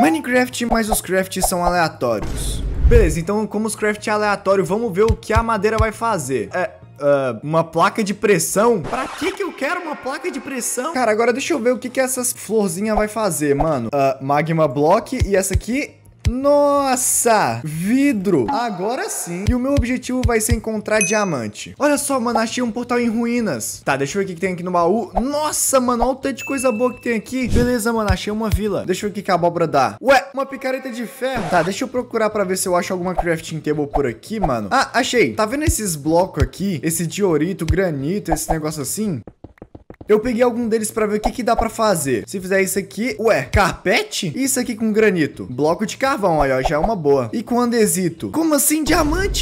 Minecraft mais os crafts são aleatórios. Beleza, então como os crafts é aleatório, vamos ver o que a madeira vai fazer. É, Uh, uma placa de pressão? Pra que que eu quero uma placa de pressão? Cara, agora deixa eu ver o que que essas florzinhas vai fazer, mano. Uh, magma block e essa aqui nossa! Vidro! Agora sim! E o meu objetivo vai ser encontrar diamante. Olha só, mano, achei um portal em ruínas. Tá, deixa eu ver o que, tem aqui no baú. Nossa, mano, olha o tanto de coisa boa que tem aqui. Beleza, mano, achei uma vila. Deixa eu ver o que, que a abóbora dá. Ué, uma picareta de ferro. Tá, deixa eu procurar pra ver se eu acho alguma crafting table por aqui, mano. Ah, achei. Tá vendo esses blocos aqui? Esse diorito, granito, esse negócio assim? eu peguei algum deles pra ver o que, que dá pra fazer. Se fizer isso aqui, ué, carpete? Isso aqui com granito? Bloco de carvão, aí, ó, já é uma boa. E com andesito? Como assim diamante?